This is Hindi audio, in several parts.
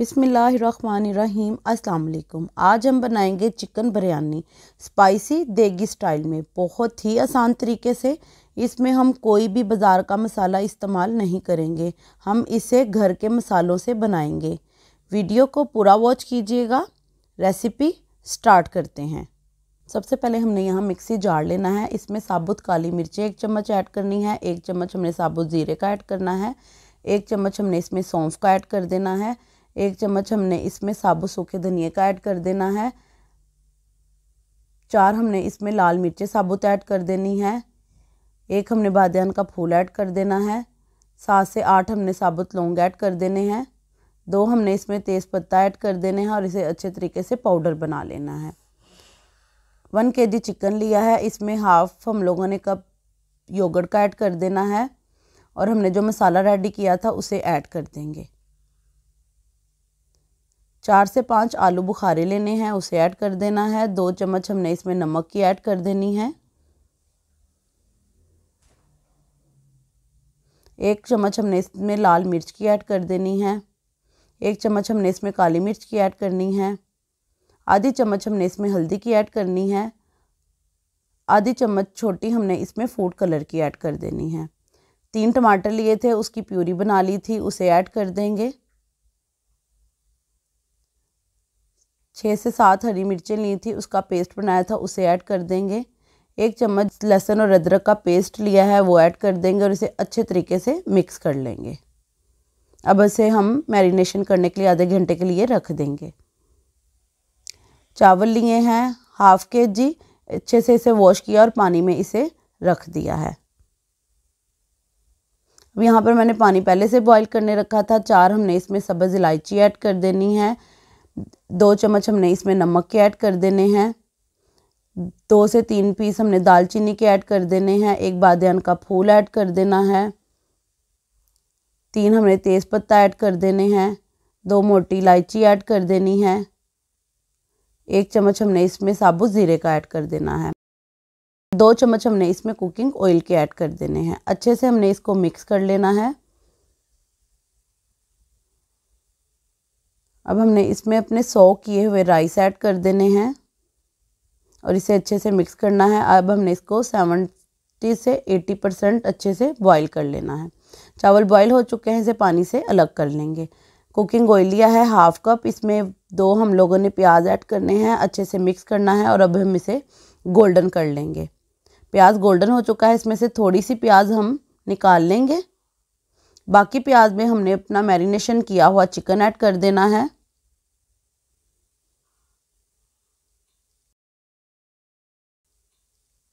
बिसमीम अस्सलाम आज हम बनाएंगे चिकन बिरयानी स्पाइसी देगी स्टाइल में बहुत ही आसान तरीके से इसमें हम कोई भी बाज़ार का मसाला इस्तेमाल नहीं करेंगे हम इसे घर के मसालों से बनाएंगे वीडियो को पूरा वॉच कीजिएगा रेसिपी स्टार्ट करते हैं सबसे पहले हमने यहाँ मिक्सी जार लेना है इसमें साबुत काली मिर्ची एक चम्मच ऐड करनी है एक चम्मच हमने साबुत ज़ीरे का ऐड करना है एक चम्मच हमने इसमें सौंफ का ऐड कर देना है एक चम्मच हमने इसमें साबुत सूखे धनिए का ऐड कर देना है चार हमने इसमें लाल मिर्चें साबुत ऐड कर देनी है एक हमने बादन का फूल ऐड कर देना है सात से आठ हमने साबुत लौंग ऐड कर देने हैं दो हमने इसमें तेज़पत्ता ऐड कर देने हैं और इसे अच्छे तरीके से पाउडर बना लेना है वन के जी चिकन लिया है इसमें हाफ हम लोगों ने कप योगर्ट का ऐड कर देना है और हमने जो मसाला रेडी किया था उसे ऐड कर देंगे चार से पाँच आलू बुखारे लेने हैं उसे ऐड कर देना है दो चम्मच हमने इसमें नमक की ऐड कर देनी है एक चम्मच हमने इसमें लाल मिर्च की ऐड कर देनी है एक चम्मच हमने इसमें काली मिर्च की ऐड करनी है आधी चम्मच हमने इसमें हल्दी की ऐड करनी है आधी चम्मच छोटी हमने इसमें फूड कलर की ऐड कर देनी है तीन टमाटर लिए थे उसकी प्यूरी बना ली थी उसे ऐड कर देंगे छः से सात हरी मिर्चें ली थी उसका पेस्ट बनाया था उसे ऐड कर देंगे एक चम्मच लहसुन और अदरक का पेस्ट लिया है वो ऐड कर देंगे और इसे अच्छे तरीके से मिक्स कर लेंगे अब इसे हम मैरिनेशन करने के लिए आधे घंटे के लिए रख देंगे चावल लिए हैं हाफ के जी अच्छे से इसे वॉश किया और पानी में इसे रख दिया है अब यहाँ पर मैंने पानी पहले से बॉईल करने रखा था चार हमने इसमें सब्ज़ इलायची ऐड कर देनी है दो चम्मच हमने इसमें नमक के ऐड कर देने हैं दो से तीन पीस हमने दालचीनी के ऐड कर देने हैं एक बादन का फूल ऐड कर देना है तीन हमने तेज़पत्ता ऐड कर देने हैं दो मोटी इलायची ऐड कर देनी है एक चम्मच हमने इसमें साबुत ज़ीरे का ऐड कर देना है दो चम्मच हमने इसमें कुकिंग ऑयल के ऐड कर देने हैं अच्छे से हमने इसको मिक्स कर लेना है अब हमने इसमें अपने सौ किए हुए राइस ऐड कर देने हैं और इसे अच्छे से मिक्स करना है अब हमने इसको सेवेंटी से एटी परसेंट अच्छे से बॉईल कर लेना है चावल बॉईल हो चुके हैं इसे पानी से अलग कर लेंगे कुकिंग ऑयल लिया है हाफ कप इसमें दो हम लोगों ने प्याज ऐड करने हैं अच्छे से मिक्स करना है और अब हम इसे गोल्डन कर लेंगे प्याज गोल्डन हो चुका है इसमें से थोड़ी सी प्याज हम निकाल लेंगे बाकी प्याज में हमने अपना मैरिनेशन किया हुआ चिकन ऐड कर देना है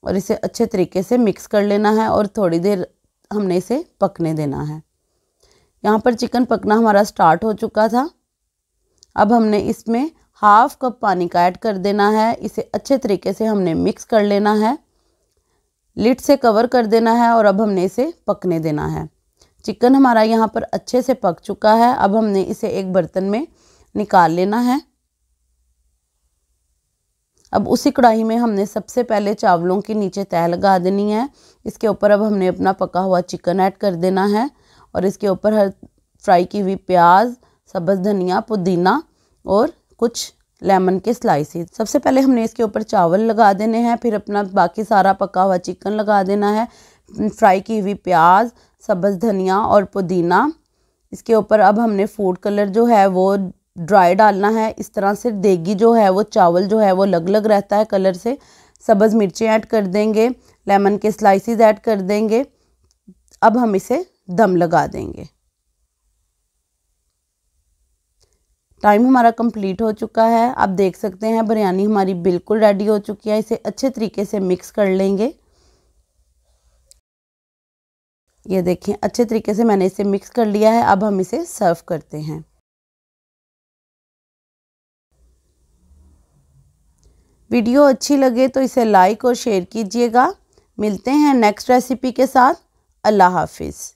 और इसे अच्छे तरीके से मिक्स कर लेना है और थोड़ी देर हमने इसे पकने देना है यहाँ पर चिकन पकना हमारा स्टार्ट हो चुका था अब हमने इसमें हाफ कप पानी का ऐड कर देना है इसे अच्छे तरीके से हमने मिक्स कर लेना है लिट से कवर कर देना है और अब हमने इसे पकने देना है चिकन हमारा यहाँ पर अच्छे से पक चुका है अब हमने इसे एक बर्तन में निकाल लेना है अब उसी कढ़ाई में हमने सबसे पहले चावलों के नीचे तह लगा देनी है इसके ऊपर अब हमने अपना पका हुआ चिकन ऐड कर देना है और इसके ऊपर हर फ्राई की हुई प्याज सब्ज़ धनिया पुदीना और कुछ लेमन के स्लाइसेस सबसे पहले हमने इसके ऊपर चावल लगा देने हैं फिर अपना बाकी सारा पका हुआ चिकन लगा देना है फ्राई की हुई प्याज सब्ज़ धनिया और पुदीना इसके ऊपर अब हमने फूड कलर जो है वो ड्राई डालना है इस तरह से देगी जो है वो चावल जो है वो अलग अलग रहता है कलर से सब्ज़ मिर्ची ऐड कर देंगे लेमन के स्लाइसिस ऐड कर देंगे अब हम इसे दम लगा देंगे टाइम हमारा कंप्लीट हो चुका है आप देख सकते हैं बिरयानी हमारी बिल्कुल रेडी हो चुकी है इसे अच्छे तरीके से मिक्स कर लेंगे ये देखें अच्छे तरीके से मैंने इसे मिक्स कर लिया है अब हम इसे सर्व करते हैं वीडियो अच्छी लगे तो इसे लाइक और शेयर कीजिएगा मिलते हैं नेक्स्ट रेसिपी के साथ अल्लाह हाफिज़